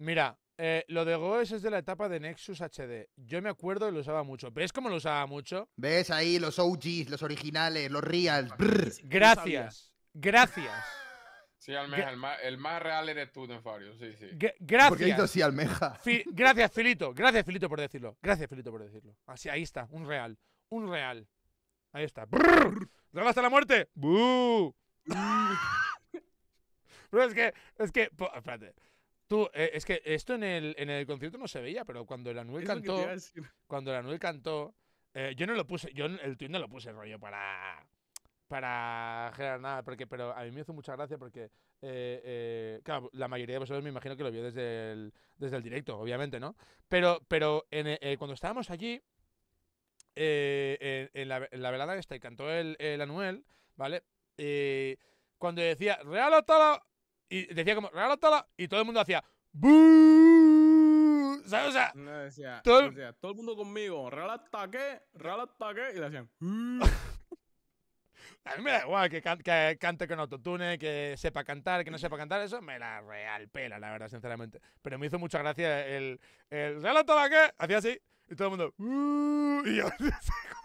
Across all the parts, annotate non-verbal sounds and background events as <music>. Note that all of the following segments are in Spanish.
Mira, eh, lo de Goes es de la etapa de Nexus HD. Yo me acuerdo y lo usaba mucho. ¿Ves cómo lo usaba mucho? ¿Ves ahí los OGs, los originales, los reals? Gracias. Gracias. <laughs> Sí, Almeja, el más, real eres tú, Nefario. Sí, sí. gracias. Porque sí, Almeja. gracias, <laughs> Filito. Gracias, Filito, por decirlo. Gracias, Filito, por decirlo. Así, ahí está, un real. Un real. Ahí está. ¡Droga hasta la muerte! ¡Bú! <laughs> es que, es que, espérate. Tú, eh, es que esto en el, en el concierto no se veía, pero cuando el Anuel cantó. Cuando el Anuel cantó. Eh, yo no lo puse. Yo el tweet no lo puse el rollo para. Para generar nada, porque, pero a mí me hizo mucha gracia porque, eh, claro, la mayoría de vosotros me imagino que lo vio desde el, desde el directo, obviamente, ¿no? Pero, pero cuando estábamos allí, en la, velada que está, y cantó el, Anuel, ¿vale? cuando decía, Real Atala, y decía como y todo el mundo hacía todo, el... mundo conmigo, ralata qué, qué, y le hacían. <laughs> a mí me da igual que, que cante con autotune, que sepa cantar, que no sepa cantar, eso me la real pela, la verdad, sinceramente. Pero me hizo mucha gracia el, el qué, hacía así, y todo el mundo. y yo, <laughs>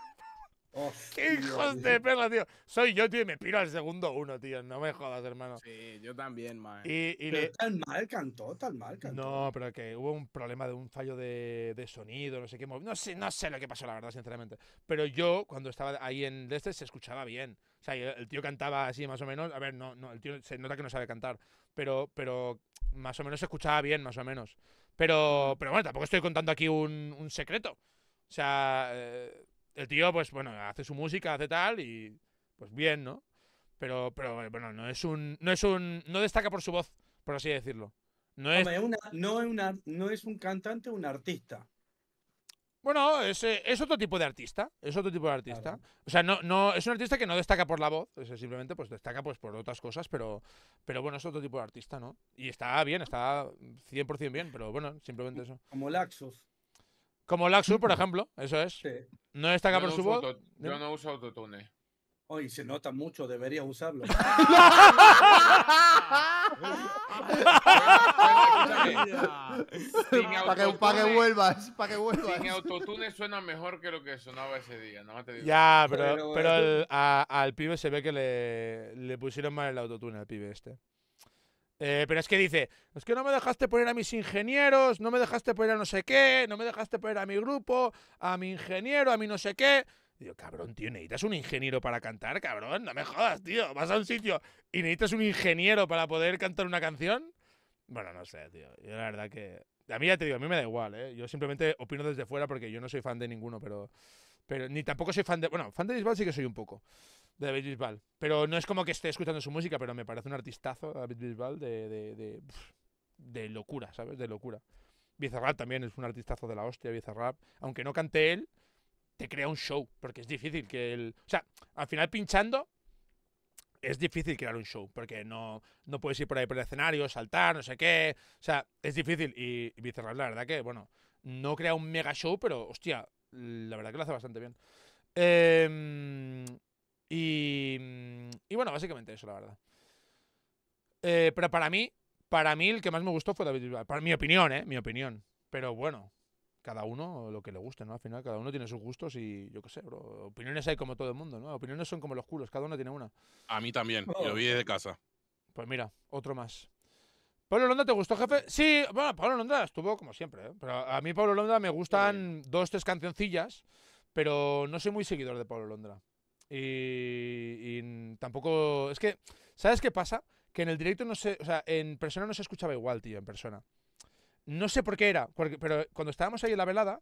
Hostia, ¡Hijos de perra, tío! Soy yo, tío, y me piro al segundo uno, tío. No me jodas, hermano. Sí, yo también, man. Eh. Y, pero tan mal cantó, tan mal cantó. No, pero que hubo un problema de un fallo de, sonido, no sé qué. No sé, no sé lo que pasó, la verdad, sinceramente. Pero yo, cuando estaba ahí en este, se escuchaba bien. O sea, el tío cantaba así, más o menos. A ver, no, no, el tío se nota que no sabe cantar. Pero, pero más o menos se escuchaba bien, más o menos. Pero, mm. pero bueno, tampoco estoy contando aquí un, secreto. O sea. Eh, el tío, pues bueno, hace su música, hace tal y pues bien, ¿no? Pero, pero eh, bueno, no es un, no es un, no destaca por su voz, por así decirlo. No es, no, es una, no es un cantante, un artista. Bueno, es, eh, otro tipo de artista, es otro tipo de artista. O sea, no, no, es un artista que no destaca por la voz, simplemente pues destaca pues por otras cosas, pero, pero bueno, es otro tipo de artista, ¿no? Y está bien, está 100% bien, pero bueno, simplemente eso. Como Laxos. Como Laxur, por ejemplo, eso es. No destaca acá por su voz. yo no uso autotune. Hoy se nota mucho, debería usarlo. <laughs> para, que, vuelvas, para que vuelvas. Sin autotune suena mejor que lo que sonaba ese día. Ya, pero, pero, al pibe se ve que le, le pusieron mal el autotune al pibe este. Eh, pero es que dice, es que no me dejaste poner a mis ingenieros, no me dejaste poner a no sé qué, no me dejaste poner a mi grupo, a mi ingeniero, a mi no sé qué. Digo, cabrón, tío, necesitas un ingeniero para cantar, cabrón, no me jodas, tío. Vas a un sitio y necesitas un ingeniero para poder cantar una canción. Bueno, no sé, tío. Yo la verdad que. A mí ya te digo, a mí me da igual, ¿eh? Yo simplemente opino desde fuera porque yo no soy fan de ninguno, pero. pero ni tampoco soy fan de. Bueno, fan de Bisbal sí que soy un poco de David Bisbal. Pero no es como que esté escuchando su música, pero me parece un artistazo David Bisbal de, de, de, locura, ¿sabes? De locura. Bizarrap también es un artistazo de la hostia, Bizarrap. Aunque no cante él, te crea un show, porque es difícil que él... O sea, al final pinchando es difícil crear un show, porque no, no puedes ir por ahí por el escenario, saltar, no sé qué. O sea, es difícil. Y, la verdad que, bueno, no crea un mega show, pero hostia, la verdad que lo hace bastante bien. Eh, Mm, y, bueno, básicamente eso, la verdad. Eh, pero para mí, para mí el que más me gustó fue David Para mi opinión, ¿eh? Mi opinión. Pero bueno, cada uno lo que le guste, ¿no? Al final cada uno tiene sus gustos y yo qué sé, bro. Opiniones hay como todo el mundo, ¿no? Opiniones son como los culos, cada uno tiene una. A mí también, lo vi desde casa. Pues mira, otro más. Pablo Londra ¿te gustó, jefe? Sí, bueno, Pablo Londra estuvo como siempre, ¿eh? Pero a mí Pablo Londra, me gustan dos, tres cancioncillas, pero no soy muy seguidor de Pablo Londra. Y, tampoco. Es que, ¿sabes qué pasa? Que en el directo no sé O sea, en persona no se escuchaba igual, tío, en persona. No sé por qué era, porque, pero cuando estábamos ahí en la velada,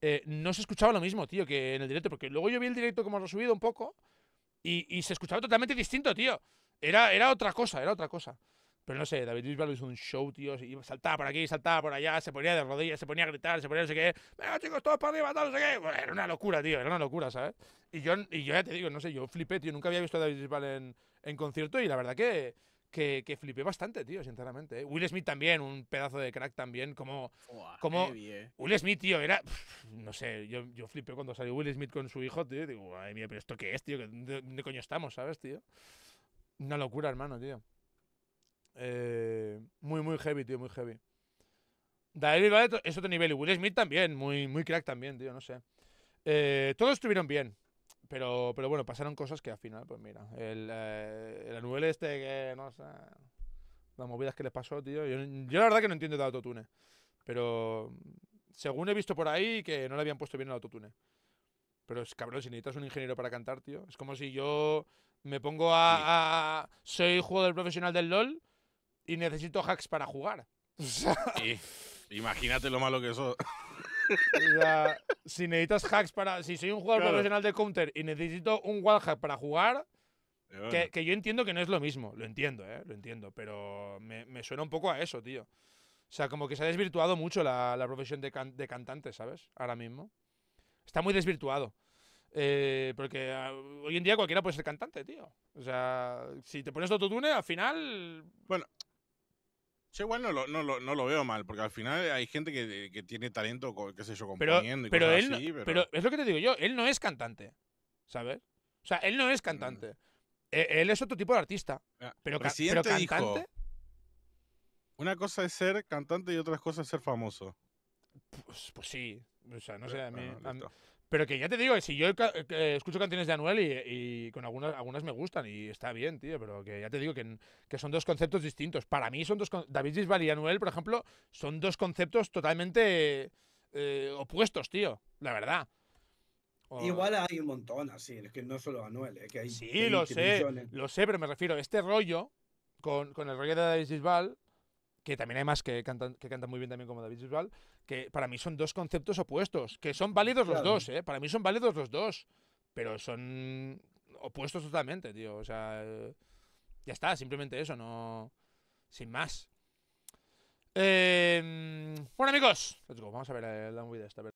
eh, no se escuchaba lo mismo, tío, que en el directo. Porque luego yo vi el directo como lo subido un poco y, se escuchaba totalmente distinto, tío. Era, era otra cosa, era otra cosa. Pero no sé, David Bisbal hizo un show, tío. saltaba por aquí, saltaba por allá, se ponía de rodillas, se ponía a gritar, se ponía no sé qué. Venga, chicos, todos para arriba, no sé qué. era una locura, tío, era una locura, ¿sabes? Y yo, y yo ya te digo, no sé, yo flipé, tío. Nunca había visto a David Bisbal en, en concierto y la verdad que, que, que, flipé bastante, tío, sinceramente. ¿eh? Will Smith también, un pedazo de crack también, como... como eh. Will Smith, tío, era... no sé, yo, yo, flipé cuando salió Will Smith con su hijo, tío. Digo, ay mía, pero ¿esto qué es, tío? dónde coño estamos, sabes, tío? Una locura, hermano, tío. Eh, muy, muy heavy, tío, muy heavy. David Vale es otro nivel. Y Will Smith también, muy, muy crack también, tío, no sé. Eh, todos estuvieron bien. Pero, pero bueno, pasaron cosas que al final, pues mira. El, eh, Anuel este que, no sé. Las movidas que le pasó, tío. Yo, la verdad que no entiendo de autotune. Pero según he visto por ahí, que no le habían puesto bien el autotune. Pero es cabrón, si necesitas un ingeniero para cantar, tío. Es como si yo me pongo a soy jugador profesional del LOL y necesito hacks para jugar. <laughs> imagínate lo malo que eso. <laughs> si necesitas hacks para. Si soy un jugador profesional de counter y necesito un wallhack para jugar. Que, yo entiendo que no es lo mismo, lo entiendo, ¿eh? lo entiendo, pero me, suena un poco a eso, tío. O sea, como que se ha desvirtuado mucho la, profesión de, cantante, ¿sabes? Ahora mismo. Está muy desvirtuado. Eh, porque ah, hoy en día cualquiera puede ser cantante, tío. O sea, si te pones autotune, al final. Bueno, yo igual no lo, no, lo, veo mal, porque al final hay gente que, eh, tiene talento, qué sé yo, componiendo y cosas así, pero... es lo que te digo yo, él no es cantante, ¿sabes? O sea, él no es cantante. Mm. E, él es otro tipo de artista. Ah, pero, cantante. una cosa es ser cantante y otra cosa es ser famoso. Pues, pues sí. O sea, no sé, a mí, pero que ya te digo, si yo eh, eh, escucho canciones de Anuel y, con algunas, algunas me gustan y está bien, tío, pero que ya te digo que, que son dos conceptos distintos. Para mí son dos... David Bisbal y Anuel, por ejemplo, son dos conceptos totalmente eh, opuestos, tío, la verdad. Igual hay un montón así, es que no solo Anuel, eh, que hay... Sí, lo sé, lo sé, pero me refiero, a este rollo, con, con el rollo de David Bisbal, que también hay más que cantan, muy bien también como David Bisbal, que para mí son dos conceptos opuestos, que son válidos los dos, ¿eh? Para mí son válidos los dos, pero son opuestos totalmente, tío. O sea, eh, ya está, simplemente eso, no... Sin más. Em, bueno, amigos, Vamos a ver la movida esta.